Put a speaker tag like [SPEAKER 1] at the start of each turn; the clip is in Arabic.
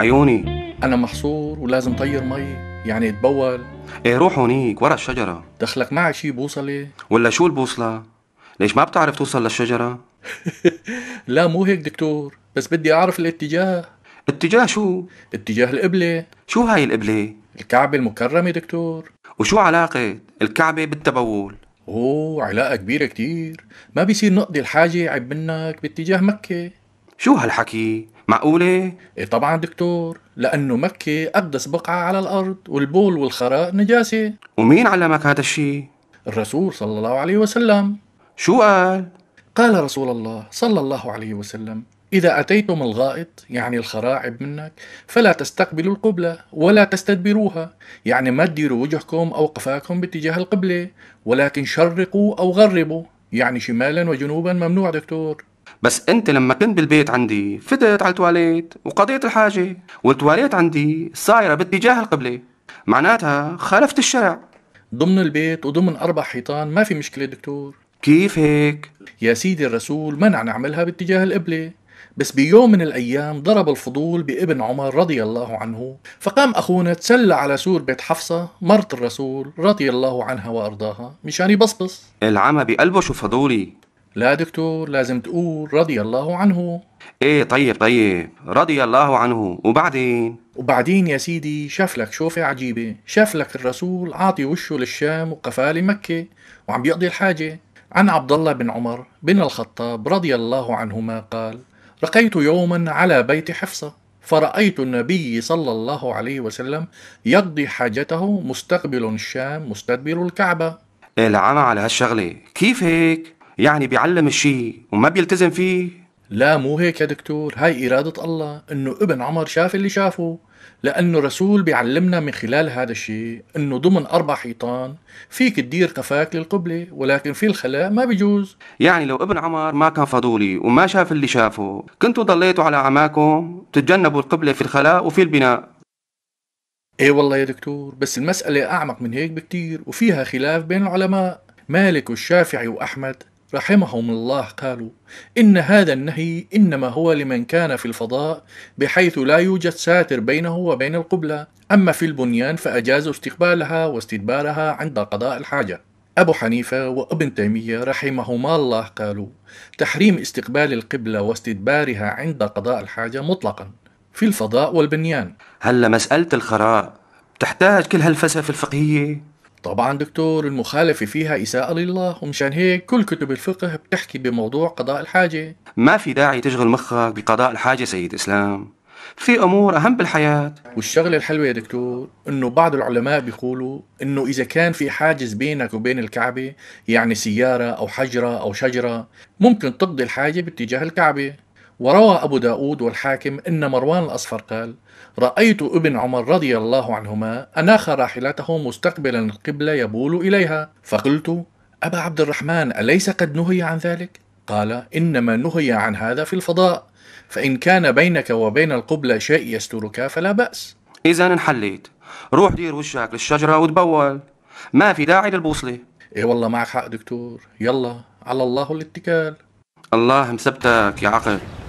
[SPEAKER 1] عيوني أنا محصور ولازم طير مي يعني اتبول ايه روح هونيك ورا الشجرة دخلك معي شي بوصلة ولا شو البوصلة؟ ليش ما بتعرف توصل للشجرة؟ لا مو هيك دكتور بس بدي أعرف الاتجاه اتجاه شو؟ اتجاه القبلة شو هاي القبلة؟ الكعبة المكرمة دكتور وشو علاقة الكعبة بالتبول؟ اوه علاقة كبيرة كتير ما بيصير نقضي الحاجة عيب منك باتجاه مكة شو هالحكي؟ معقولة؟ إيه طبعا دكتور لأنه مكة أقدس بقعة على الأرض والبول والخراء نجاسة ومين علمك هذا الشيء؟ الرسول صلى الله عليه وسلم شو قال؟ قال رسول الله صلى الله عليه وسلم إذا أتيتم الغائط يعني الخراعب منك فلا تستقبلوا القبلة ولا تستدبروها يعني ما تديروا وجهكم أو قفاكم باتجاه القبلة ولكن شرقوا أو غربوا يعني شمالا وجنوبا ممنوع دكتور
[SPEAKER 2] بس انت لما كنت بالبيت عندي فتت على التواليت وقضيت الحاجة والتواليت عندي صايرة باتجاه القبلة
[SPEAKER 1] معناتها خالفت الشرع ضمن البيت وضمن أربع حيطان ما في مشكلة دكتور كيف هيك؟ يا سيدي الرسول منع نعملها باتجاه القبلة بس بيوم من الأيام ضرب الفضول بابن عمر رضي الله عنه فقام أخونا تسلى على سور بيت حفصة مرت الرسول رضي الله عنها وأرضاها مشان يبصبص العمى بقلبه شو فضولي لا دكتور لازم تقول رضي الله عنه ايه طيب
[SPEAKER 2] طيب رضي الله عنه وبعدين
[SPEAKER 1] وبعدين يا سيدي شاف لك شوفة عجيبة شاف لك الرسول عاطي وشه للشام وقفال مكة وعم بيقضي الحاجة عن عبد الله بن عمر بن الخطاب رضي الله عنهما قال رقيت يوما على بيت حفصة فرأيت النبي صلى الله عليه وسلم يقضي حاجته مستقبل الشام مستدبر الكعبة
[SPEAKER 2] العمى إيه، على هالشغلة كيف
[SPEAKER 1] هيك؟ يعني بيعلم الشيء وما بيلتزم فيه لا مو هيك يا دكتور هاي إرادة الله إنه ابن عمر شاف اللي شافه لأنه رسول بيعلمنا من خلال هذا الشيء إنه ضمن أربع حيطان فيك تدير قفاك للقبلة ولكن في الخلاء ما بيجوز
[SPEAKER 2] يعني لو ابن عمر ما كان فضولي وما شاف اللي شافه كنتوا ضليتوا على
[SPEAKER 1] عماكم تتجنبوا القبلة في الخلاء وفي البناء ايه والله يا دكتور بس المسألة أعمق من هيك بكتير وفيها خلاف بين العلماء مالك والشافعي وأحمد رحمهم الله قالوا إن هذا النهي إنما هو لمن كان في الفضاء بحيث لا يوجد ساتر بينه وبين القبلة أما في البنيان فأجازوا استقبالها واستدبارها عند قضاء الحاجة أبو حنيفة وابن تيمية رحمهما الله قالوا تحريم استقبال القبلة واستدبارها عند قضاء الحاجة مطلقا في الفضاء والبنيان هلا مسألة الخراء تحتاج كل هالفلسفة الفقهية طبعا دكتور المخالفة فيها إساءة لله ومشان هيك كل كتب الفقه بتحكي بموضوع قضاء الحاجة
[SPEAKER 2] ما في داعي تشغل مخك بقضاء الحاجة سيد إسلام
[SPEAKER 1] في أمور أهم بالحياة والشغلة الحلوة يا دكتور إنه بعض العلماء بيقولوا إنه إذا كان في حاجز بينك وبين الكعبة يعني سيارة أو حجرة أو شجرة ممكن تقضي الحاجة باتجاه الكعبة وروى أبو داود والحاكم أن مروان الأصفر قال رأيت ابن عمر رضي الله عنهما أناخ راحلته مستقبلا القبلة يبول إليها فقلت أبا عبد الرحمن أليس قد نهي عن ذلك؟ قال إنما نهي عن هذا في الفضاء فإن كان بينك وبين القبلة شيء يسترك فلا بأس إذا انحليت روح دير وشك للشجرة وتبول ما في داعي للبوصلة إيه والله معك حق دكتور يلا على الله الاتكال
[SPEAKER 2] الله مثبتك يا عقل